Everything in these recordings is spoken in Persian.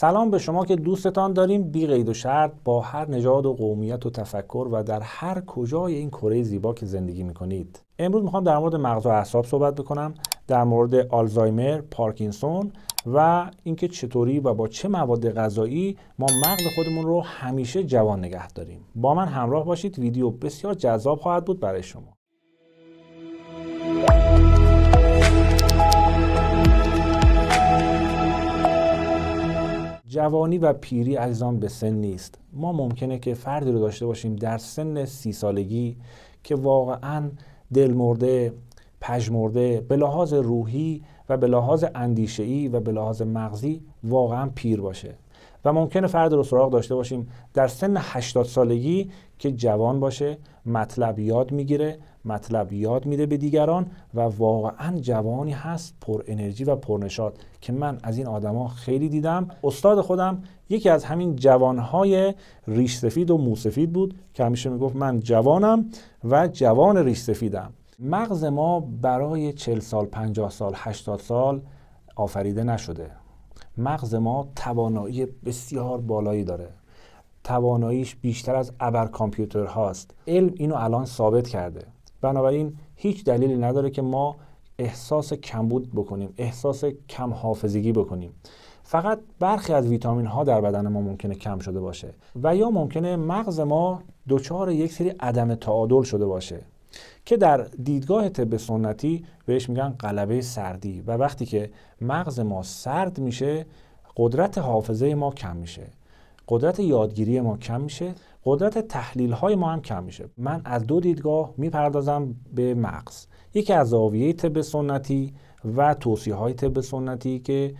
سلام به شما که دوستتان داریم بی قید و شرط با هر نژاد و قومیت و تفکر و در هر کجای این کره زیبا که زندگی می کنید امروز میخوام در مورد مغز و اعصاب صحبت بکنم در مورد آلزایمر، پارکینسون و اینکه چطوری و با چه مواد غذایی ما مغز خودمون رو همیشه جوان نگه داریم. با من همراه باشید ویدیو بسیار جذاب خواهد بود برای شما. جوانی و پیری عزیزان به سن نیست ما ممکنه که فردی رو داشته باشیم در سن سی سالگی که واقعا دل مرده پژمرده به لحاظ روحی و به لحاظ اندیشه‌ای و به لحاظ مغزی واقعا پیر باشه و ممکنه فرد رو سراغ داشته باشیم در سن 80 سالگی که جوان باشه مطلب یاد میگیره مطلب یاد میده به دیگران و واقعا جوانی هست پر انرژی و پر نشاط که من از این آدما خیلی دیدم استاد خودم یکی از همین جوانهای ریش سفید و موسفید بود که همیشه میگفت من جوانم و جوان ریش سفیدم مغز ما برای 40 سال 50 سال 80 سال آفریده نشده مغز ما توانایی بسیار بالایی داره تواناییش بیشتر از ابر کامپیوتر هاست علم اینو الان ثابت کرده بنابراین هیچ دلیلی نداره که ما احساس کمبود بکنیم احساس کم حافظگی بکنیم فقط برخی از ویتامین ها در بدن ما ممکنه کم شده باشه و یا ممکنه مغز ما دچار یک سری عدم تعادل شده باشه که در دیدگاه طب سنتی بهش میگن قلبه سردی و وقتی که مغز ما سرد میشه قدرت حافظه ما کم میشه قدرت یادگیری ما کم میشه قدرت تحلیل های ما هم کم میشه من از دو دیدگاه میپردازم به مغز یکی از زاویه طب سنتی و توصیه های طب سنتی که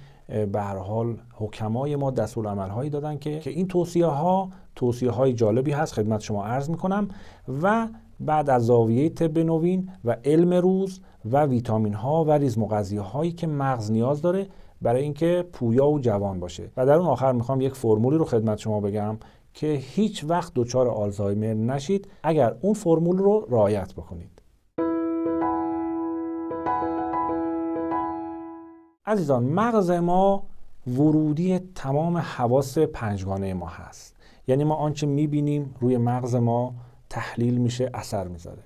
به هر حال حکمای ما دستور هایی دادن که, که این توصیه ها توصیه های جالبی هست خدمت شما عرض میکنم و بعد از زاویه طب نوین و علم روز و ویتامین ها و ریز هایی که مغز نیاز داره برای اینکه پویا و جوان باشه و در اون آخر میخوام یک فرمولی رو خدمت شما بگم که هیچ وقت دچار آلزایمر نشید اگر اون فرمول رو رعایت بکنید عزیزان مغز ما ورودی تمام حواس پنجگانه ما هست یعنی ما آنچه میبینیم روی مغز ما تحلیل میشه اثر میذاره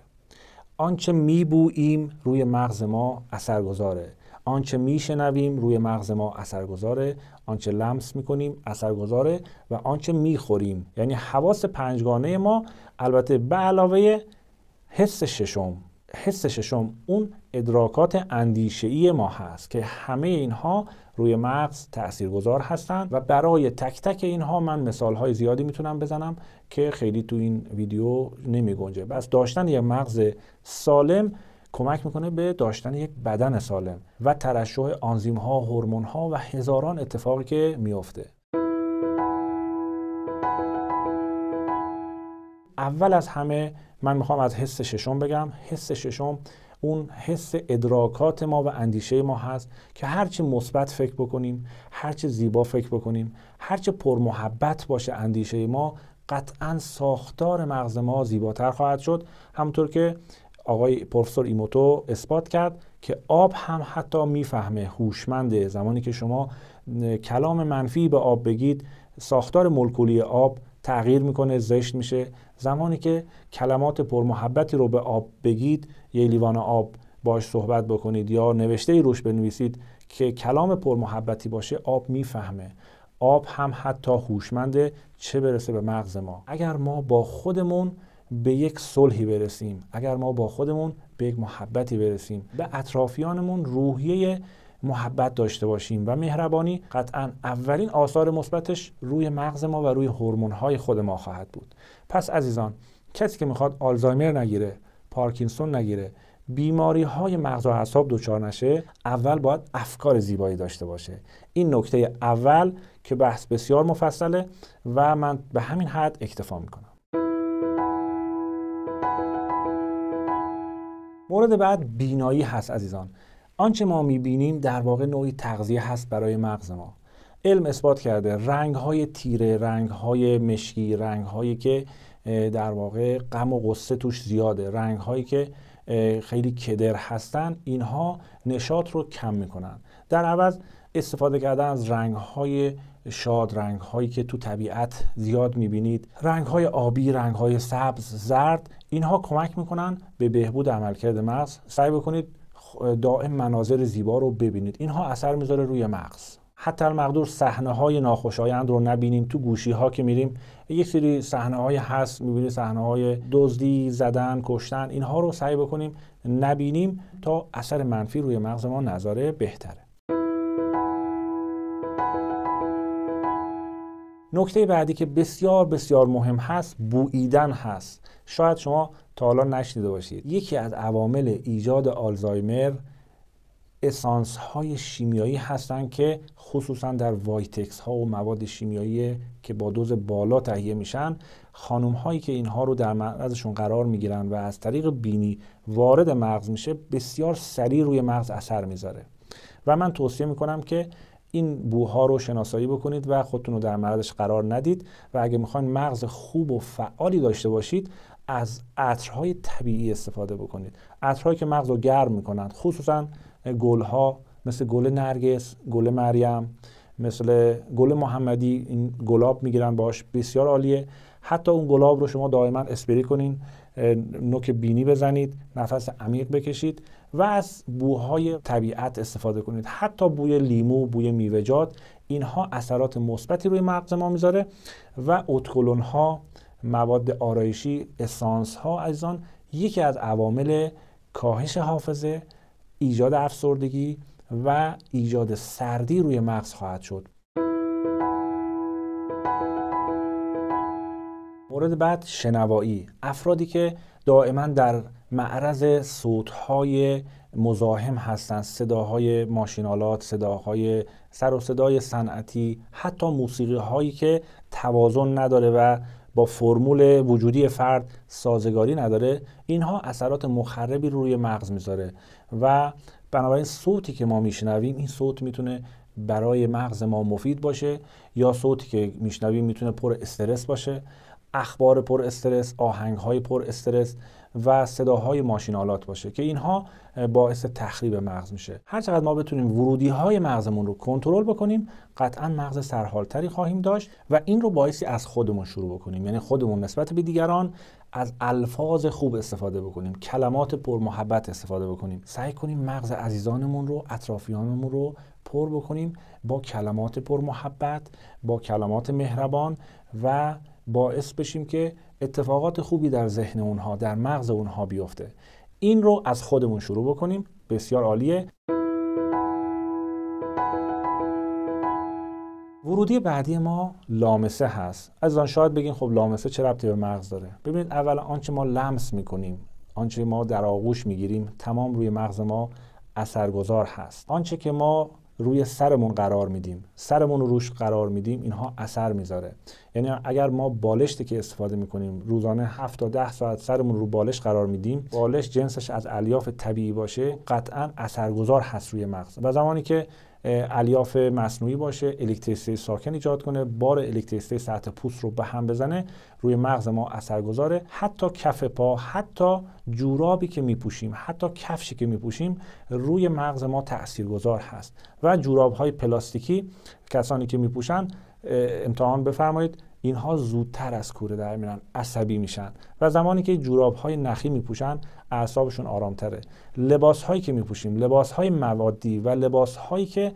آنچه میبوییم روی مغز ما گذاره آنچه میشنویم روی مغز ما گذاره آنچه لمس میکنیم گذاره و آنچه میخوریم یعنی حواس پنجگانه ما البته به علاوه حس ششم حس ششم اون ادراکات اندیشه ای ما هست که همه اینها روی مغز تاثیرگذار هستند و برای تک تک اینها من مثال های زیادی میتونم بزنم که خیلی تو این ویدیو نمی گنجه بس داشتن یک مغز سالم کمک میکنه به داشتن یک بدن سالم و ترشح آنزیم ها هورمون ها و هزاران اتفاقی که میافته اول از همه من میخوام از حس ششم بگم حس ششم اون حس ادراکات ما و اندیشه ما هست که هرچی مثبت فکر بکنیم هرچی زیبا فکر بکنیم هرچی پرمحبت باشه اندیشه ما قطعا ساختار مغز ما زیباتر خواهد شد همطور که آقای پروفسور ایموتو اثبات کرد که آب هم حتی میفهمه هوشمنده زمانی که شما کلام منفی به آب بگید ساختار ملکولی آب تغییر میکنه زشت میشه زمانی که کلمات پرمحبتی رو به آب بگید یه لیوان آب باش صحبت بکنید یا نوشته ای روش بنویسید که کلام پرمحبتی باشه آب میفهمه آب هم حتی هوشمنده چه برسه به مغز ما اگر ما با خودمون به یک صلحی برسیم اگر ما با خودمون به یک محبتی برسیم به اطرافیانمون روحیه محبت داشته باشیم و مهربانی قطعا اولین آثار مثبتش روی مغز ما و روی های خود ما خواهد بود پس عزیزان کسی که میخواد آلزایمر نگیره پارکینسون نگیره بیماری های مغز و اعصاب دچار نشه اول باید افکار زیبایی داشته باشه این نکته اول که بحث بسیار مفصله و من به همین حد اکتفا میکنم مورد بعد بینایی هست عزیزان آنچه ما میبینیم در واقع نوعی تغذیه هست برای مغز ما علم اثبات کرده رنگ های تیره رنگ های مشکی رنگ هایی که در واقع غم و غصه توش زیاده رنگ هایی که خیلی کدر هستن اینها نشاط رو کم میکنن در عوض استفاده کردن از رنگ های شاد رنگ هایی که تو طبیعت زیاد میبینید رنگ های آبی رنگ های سبز زرد اینها کمک میکنن به بهبود عملکرد مغز سعی بکنید دائم مناظر زیبا رو ببینید اینها اثر میذاره روی مغز حتی المقدور صحنه های ناخوشایند رو نبینیم تو گوشی ها که میریم یک سری صحنه های هست میبینید صحنه های دزدی زدن کشتن اینها رو سعی بکنیم نبینیم تا اثر منفی روی مغز ما نذاره بهتره نکته بعدی که بسیار بسیار مهم هست بوییدن هست شاید شما تا حالا نشنیده باشید یکی از عوامل ایجاد آلزایمر اسانس های شیمیایی هستند که خصوصا در وایتکس ها و مواد شیمیایی که با دوز بالا تهیه میشن خانم هایی که اینها رو در معرضشون قرار میگیرن و از طریق بینی وارد مغز میشه بسیار سریع روی مغز اثر میذاره و من توصیه میکنم که این بوها رو شناسایی بکنید و خودتون رو در معرضش قرار ندید و اگه میخواین مغز خوب و فعالی داشته باشید از عطرهای طبیعی استفاده بکنید عطرهایی که مغز رو گرم میکنند خصوصا گلها مثل گل نرگس گل مریم مثل گل محمدی این گلاب میگیرن باش بسیار عالیه حتی اون گلاب رو شما دائما اسپری کنین نوک بینی بزنید نفس عمیق بکشید و از بوهای طبیعت استفاده کنید حتی بوی لیمو بوی میوه‌جات اینها اثرات مثبتی روی مغز ما میذاره و اتکلون ها مواد آرایشی اسانس ها از آن یکی از عوامل کاهش حافظه ایجاد افسردگی و ایجاد سردی روی مغز خواهد شد مورد بعد شنوایی افرادی که دائما در معرض صوتهای مزاحم هستند صداهای ماشینالات صداهای سر و صدای صنعتی حتی موسیقی هایی که توازن نداره و با فرمول وجودی فرد سازگاری نداره اینها اثرات مخربی روی مغز میذاره و بنابراین صوتی که ما میشنویم این صوت میتونه برای مغز ما مفید باشه یا صوتی که میشنویم میتونه پر استرس باشه اخبار پر استرس آهنگ های پر استرس و صداهای آلات باشه که اینها باعث تخریب مغز میشه هر چقدر ما بتونیم ورودی های مغزمون رو کنترل بکنیم قطعا مغز سرحالتری خواهیم داشت و این رو باعثی از خودمون شروع بکنیم یعنی خودمون نسبت به دیگران از الفاظ خوب استفاده بکنیم کلمات پر محبت استفاده بکنیم سعی کنیم مغز عزیزانمون رو اطرافیانمون رو پر بکنیم با کلمات پر محبت با کلمات مهربان و باعث بشیم که اتفاقات خوبی در ذهن اونها در مغز اونها بیفته این رو از خودمون شروع بکنیم بسیار عالیه ورودی بعدی ما لامسه هست از آن شاید بگین خب لامسه چه ربطی به مغز داره ببینید اول آنچه ما لمس میکنیم آنچه ما در آغوش میگیریم تمام روی مغز ما اثرگذار هست آنچه که ما روی سرمون قرار میدیم سرمون رو روش قرار میدیم اینها اثر میذاره یعنی اگر ما بالشتی که استفاده میکنیم روزانه 7 تا 10 ساعت سرمون رو بالش قرار میدیم بالش جنسش از الیاف طبیعی باشه قطعا اثرگذار هست روی مغز و زمانی که الیاف مصنوعی باشه الکتریسیته ساکن ایجاد کنه بار الکتریسیته سطح پوست رو به هم بزنه روی مغز ما اثر گذاره حتی کف پا حتی جورابی که میپوشیم حتی کفشی که میپوشیم روی مغز ما گذار هست و جوراب های پلاستیکی کسانی که میپوشن امتحان بفرمایید اینها زودتر از کوره در میرن عصبی میشن و زمانی که جوراب های نخی میپوشن اعصابشون آرامتره لباس هایی که میپوشیم لباس های موادی و لباس هایی که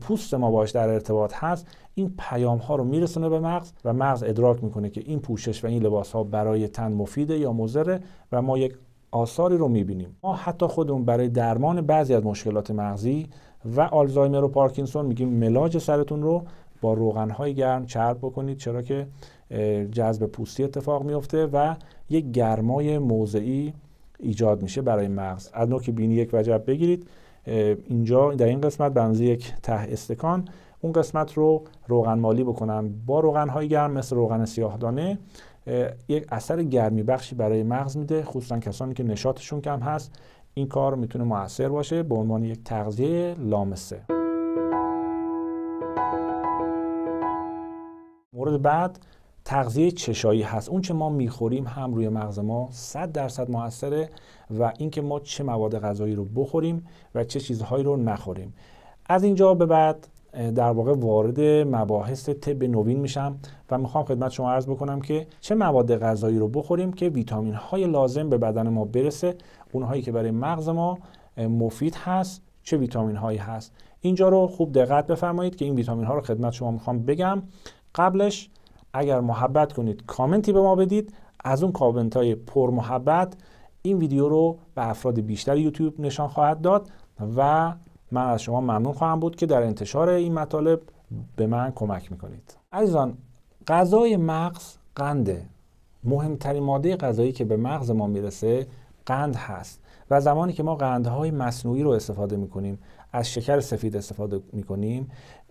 پوست ما باش در ارتباط هست این پیام ها رو میرسونه به مغز و مغز ادراک میکنه که این پوشش و این لباس ها برای تن مفیده یا مضره و ما یک آثاری رو میبینیم ما حتی خودمون برای درمان بعضی از مشکلات مغزی و آلزایمر و پارکینسون میگیم ملاج سرتون رو با های گرم چرب بکنید چرا که جذب پوستی اتفاق میفته و یک گرمای موضعی ایجاد میشه برای مغز از نوک بینی یک وجب بگیرید اینجا در این قسمت بنزی یک ته استکان اون قسمت رو روغن مالی بکنم با روغن های گرم مثل روغن سیاه دانه یک اثر گرمی بخشی برای مغز میده خصوصا کسانی که نشاطشون کم هست این کار میتونه موثر باشه به عنوان یک تغذیه لامسه مورد بعد تغذیه چشایی هست اون چه ما میخوریم هم روی مغز ما 100 درصد موثره و اینکه ما چه مواد غذایی رو بخوریم و چه چیزهایی رو نخوریم از اینجا به بعد در واقع وارد مباحث طب نوین میشم و میخوام خدمت شما عرض بکنم که چه مواد غذایی رو بخوریم که ویتامین های لازم به بدن ما برسه اونهایی که برای مغز ما مفید هست چه ویتامین هایی هست اینجا رو خوب دقت بفرمایید که این ویتامین ها رو خدمت شما میخوام بگم قبلش اگر محبت کنید کامنتی به ما بدید از اون کامنت های پر محبت این ویدیو رو به افراد بیشتر یوتیوب نشان خواهد داد و من از شما ممنون خواهم بود که در انتشار این مطالب به من کمک میکنید عزیزان غذای مغز قنده مهمترین ماده غذایی که به مغز ما میرسه قند هست و زمانی که ما قندهای مصنوعی رو استفاده میکنیم از شکر سفید استفاده میکنیم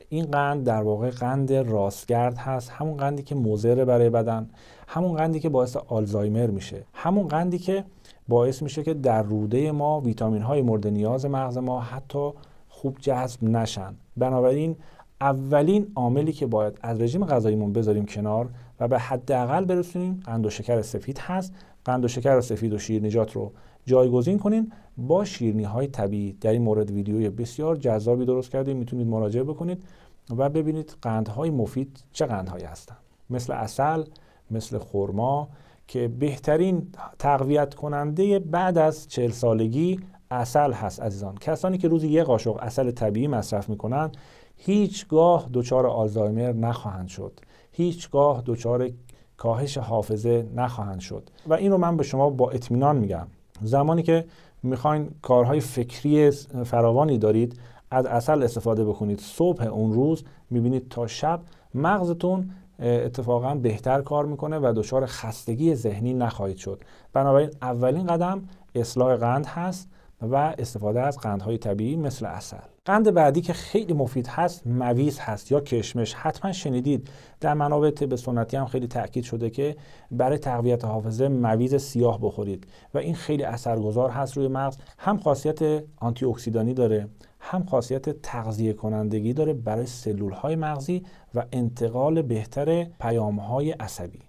این قند در واقع قند راستگرد هست همون قندی که مضر برای بدن همون قندی که باعث آلزایمر میشه همون قندی که باعث میشه که در روده ما ویتامین های مورد نیاز مغز ما حتی خوب جذب نشن بنابراین اولین عاملی که باید از رژیم غذاییمون بذاریم کنار و به حداقل برسونیم قند و شکر سفید هست قند و شکر و سفید و شیرنیجات رو جایگزین کنین با شیرنی های طبیعی در این مورد ویدیوی بسیار جذابی درست کردیم میتونید مراجعه بکنید و ببینید قندهای مفید چه قندهایی هستن مثل اصل مثل خرما که بهترین تقویت کننده بعد از چهل سالگی اصل هست عزیزان کسانی که روزی یه قاشق اصل طبیعی مصرف میکنن هیچگاه دچار آلزایمر نخواهند شد هیچگاه دچار کاهش حافظه نخواهند شد و این رو من به شما با اطمینان میگم زمانی که میخواین کارهای فکری فراوانی دارید از اصل استفاده بکنید صبح اون روز میبینید تا شب مغزتون اتفاقا بهتر کار میکنه و دچار خستگی ذهنی نخواهید شد بنابراین اولین قدم اصلاح قند هست و استفاده از قندهای طبیعی مثل اصل قند بعدی که خیلی مفید هست مویز هست یا کشمش حتما شنیدید در منابع طب سنتی هم خیلی تاکید شده که برای تقویت حافظه مویز سیاه بخورید و این خیلی اثرگذار هست روی مغز هم خاصیت آنتی اکسیدانی داره هم خاصیت تغذیه کنندگی داره برای سلول های مغزی و انتقال بهتر پیام های عصبی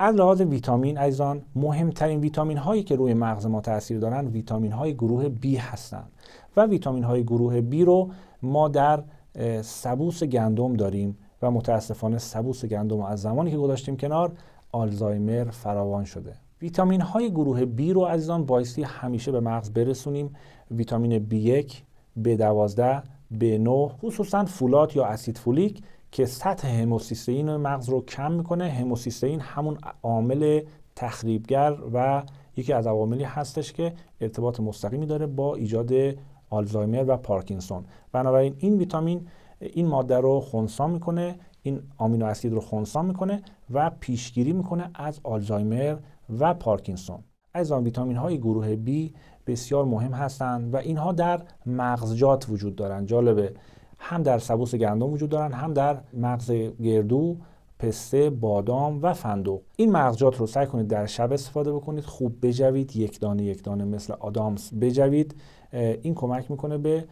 از لحاظ ویتامین عزیزان مهمترین ویتامین هایی که روی مغز ما تاثیر دارن ویتامین های گروه B هستند و ویتامین های گروه B رو ما در سبوس گندم داریم و متاسفانه سبوس گندم از زمانی که گذاشتیم کنار آلزایمر فراوان شده ویتامین های گروه B رو عزیزان بایستی همیشه به مغز برسونیم ویتامین B1 B12 B9 خصوصا فولات یا اسید فولیک که سطح هموسیستین مغز رو کم میکنه هموسیستین همون عامل تخریبگر و یکی از عواملی هستش که ارتباط مستقیمی داره با ایجاد آلزایمر و پارکینسون بنابراین این ویتامین این ماده رو خونسا میکنه این آمینو اسید رو خنثا میکنه و پیشگیری میکنه از آلزایمر و پارکینسون از آن ویتامین های گروه B بسیار مهم هستند و اینها در مغزجات وجود دارند جالبه هم در سبوس گندم وجود دارن هم در مغز گردو پسته بادام و فندق این مغزجات رو سعی کنید در شب استفاده بکنید خوب بجوید یک دانه یک دانه مثل آدامس بجوید این کمک میکنه به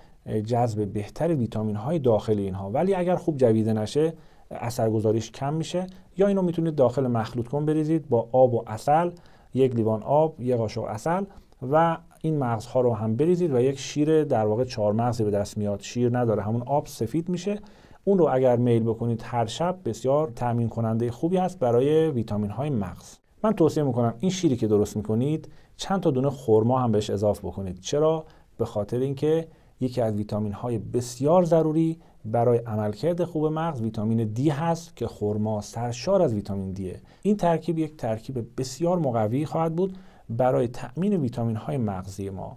جذب بهتر ویتامین های داخل اینها ولی اگر خوب جویده نشه اثرگذاریش کم میشه یا اینو میتونید داخل مخلوط کن بریزید با آب و اصل یک لیوان آب یک قاشق اصل و این مغزها رو هم بریزید و یک شیر در واقع چهار مغزی به دست میاد شیر نداره همون آب سفید میشه اون رو اگر میل بکنید هر شب بسیار تامین کننده خوبی هست برای ویتامین های مغز من توصیه میکنم این شیری که درست میکنید چند تا دونه خرما هم بهش اضافه بکنید چرا به خاطر اینکه یکی از ویتامین های بسیار ضروری برای عملکرد خوب مغز ویتامین دی هست که خرما سرشار از ویتامین دیه این ترکیب یک ترکیب بسیار مقوی خواهد بود برای تأمین ویتامین های مغزی ما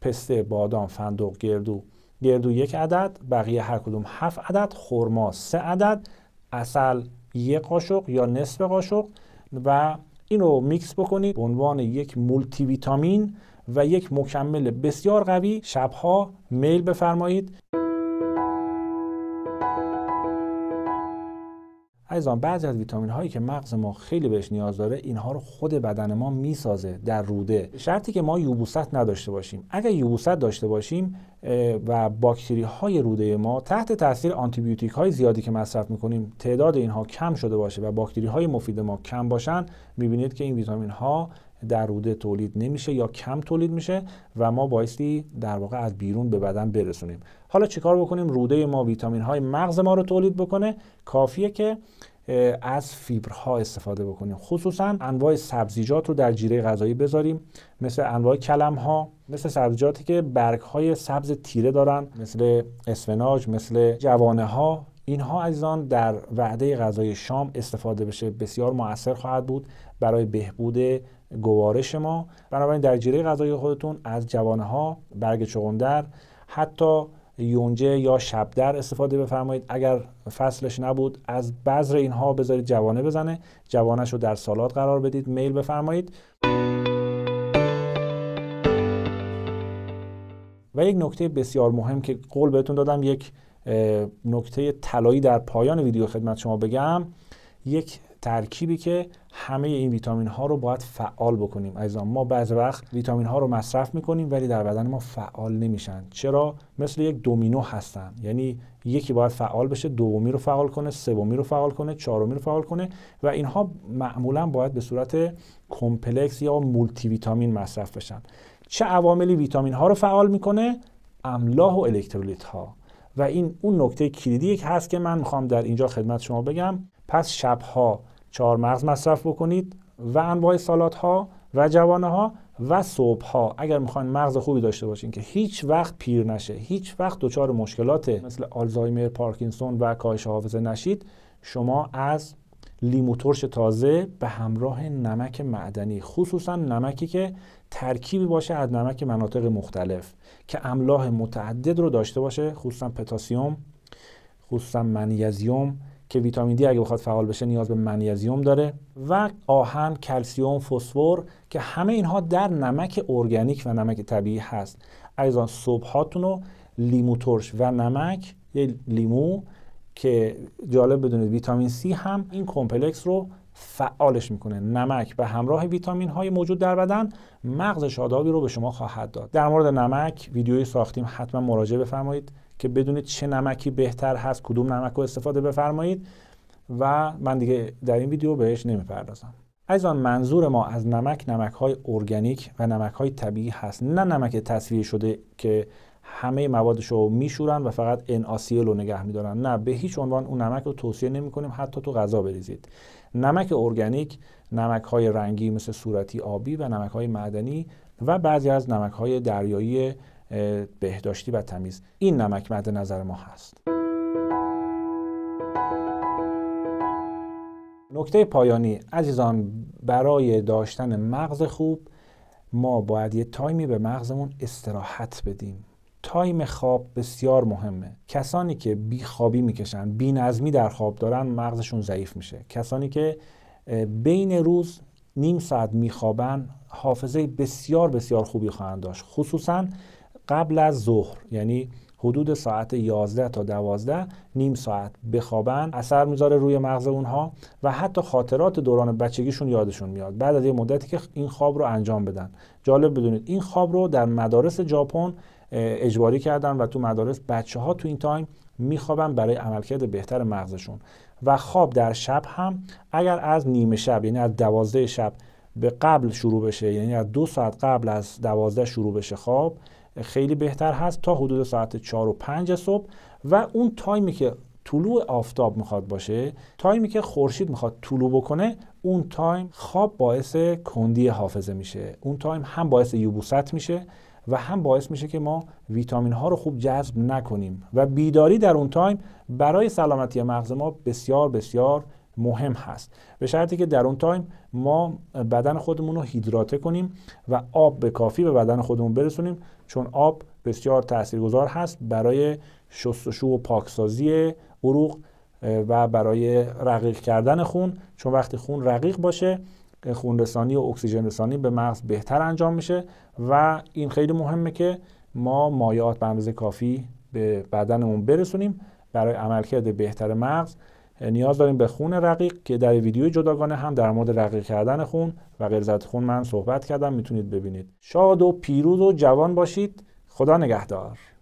پسته، بادام، فندق، گردو گردو یک عدد بقیه هر کدوم هفت عدد خورما، سه عدد اصل یک قاشق یا نصف قاشق و این رو میکس بکنید به عنوان یک مولتی ویتامین و یک مکمل بسیار قوی شبها میل بفرمایید عزیزان بعضی از ویتامین هایی که مغز ما خیلی بهش نیاز داره اینها رو خود بدن ما میسازه در روده شرطی که ما یوبوست نداشته باشیم اگر یوبوست داشته باشیم و باکتری های روده ما تحت تاثیر آنتی بیوتیک های زیادی که مصرف میکنیم تعداد اینها کم شده باشه و باکتری های مفید ما کم باشن میبینید که این ویتامین ها در روده تولید نمیشه یا کم تولید میشه و ما بایستی در واقع از بیرون به بدن برسونیم حالا چیکار بکنیم روده ما ویتامین های مغز ما رو تولید بکنه کافیه که از فیبرها استفاده بکنیم خصوصا انواع سبزیجات رو در جیره غذایی بذاریم مثل انواع کلم ها مثل سبزیجاتی که برگ های سبز تیره دارن مثل اسفناج مثل جوانه ها اینها عزیزان در وعده غذای شام استفاده بشه بسیار موثر خواهد بود برای بهبود گوارش ما بنابراین در جیره غذای خودتون از جوانه ها برگ چغندر حتی یونجه یا شبدر استفاده بفرمایید اگر فصلش نبود از بذر اینها بذارید جوانه بزنه جوانش رو در سالات قرار بدید میل بفرمایید و یک نکته بسیار مهم که قول بهتون دادم یک نکته طلایی در پایان ویدیو خدمت شما بگم یک ترکیبی که همه این ویتامین ها رو باید فعال بکنیم عزیزان ما بعضی وقت ویتامین ها رو مصرف میکنیم ولی در بدن ما فعال نمیشن چرا مثل یک دومینو هستن یعنی یکی باید فعال بشه دومی رو فعال کنه سومی رو فعال کنه چهارمی رو فعال کنه و اینها معمولا باید به صورت کمپلکس یا مولتی ویتامین مصرف بشن چه عواملی ویتامین ها رو فعال میکنه املاح و الکترولیت ها و این اون نکته کلیدی هست که من میخوام در اینجا خدمت شما بگم پس شبها چهار مغز مصرف بکنید و انواع سالات ها و جوانه ها و صبح ها اگر میخواین مغز خوبی داشته باشین که هیچ وقت پیر نشه هیچ وقت دچار مشکلات مثل آلزایمر پارکینسون و کاهش حافظه نشید شما از لیمو ترش تازه به همراه نمک معدنی خصوصا نمکی که ترکیبی باشه از نمک مناطق مختلف که املاح متعدد رو داشته باشه خصوصا پتاسیم خصوصا منیزیم که ویتامین دی اگه بخواد فعال بشه نیاز به منیزیم داره و آهن، کلسیوم، فسفر که همه اینها در نمک ارگانیک و نمک طبیعی هست. از آن صبحاتون رو لیمو ترش و نمک یه لیمو که جالب بدونید ویتامین C هم این کمپلکس رو فعالش میکنه نمک به همراه ویتامین های موجود در بدن مغز شادابی رو به شما خواهد داد در مورد نمک ویدیوی ساختیم حتما مراجعه بفرمایید که بدونید چه نمکی بهتر هست کدوم نمک رو استفاده بفرمایید و من دیگه در این ویدیو بهش نمیپردازم از آن منظور ما از نمک نمک های ارگانیک و نمک های طبیعی هست نه نمک تصویر شده که همه موادش رو میشورن و فقط NaCl رو نگه میدارن نه به هیچ عنوان اون نمک رو توصیه نمی کنیم حتی تو غذا بریزید نمک ارگانیک نمک های رنگی مثل صورتی آبی و نمک های معدنی و بعضی از نمک های دریایی بهداشتی و تمیز این نمک مد نظر ما هست نکته پایانی عزیزان برای داشتن مغز خوب ما باید یه تایمی به مغزمون استراحت بدیم تایم خواب بسیار مهمه کسانی که بی خوابی میکشن بی نظمی در خواب دارن مغزشون ضعیف میشه کسانی که بین روز نیم ساعت میخوابن حافظه بسیار بسیار خوبی خواهند داشت خصوصا قبل از ظهر یعنی حدود ساعت 11 تا 12 نیم ساعت بخوابن اثر میذاره روی مغز اونها و حتی خاطرات دوران بچگیشون یادشون میاد بعد از یه مدتی که این خواب رو انجام بدن جالب بدونید این خواب رو در مدارس ژاپن اجباری کردن و تو مدارس بچه ها تو این تایم میخوابن برای عملکرد بهتر مغزشون و خواب در شب هم اگر از نیمه شب یعنی از دوازده شب به قبل شروع بشه یعنی از دو ساعت قبل از دوازده شروع بشه خواب خیلی بهتر هست تا حدود ساعت 4 و 5 صبح و اون تایمی که طلوع آفتاب میخواد باشه تایمی که خورشید میخواد طلوع بکنه اون تایم خواب باعث کندی حافظه میشه اون تایم هم باعث یوبوست میشه و هم باعث میشه که ما ویتامین ها رو خوب جذب نکنیم و بیداری در اون تایم برای سلامتی مغز ما بسیار بسیار مهم هست به شرطی که در اون تایم ما بدن خودمون رو هیدراته کنیم و آب به کافی به بدن خودمون برسونیم چون آب بسیار تاثیرگذار هست برای شستشو و پاکسازی عروق و برای رقیق کردن خون چون وقتی خون رقیق باشه خون رسانی و اکسیژن رسانی به مغز بهتر انجام میشه و این خیلی مهمه که ما مایات به اندازه کافی به بدنمون برسونیم برای عملکرد بهتر مغز نیاز داریم به خون رقیق که در ویدیو جداگانه هم در مورد رقیق کردن خون و غلظت خون من صحبت کردم میتونید ببینید شاد و پیروز و جوان باشید خدا نگهدار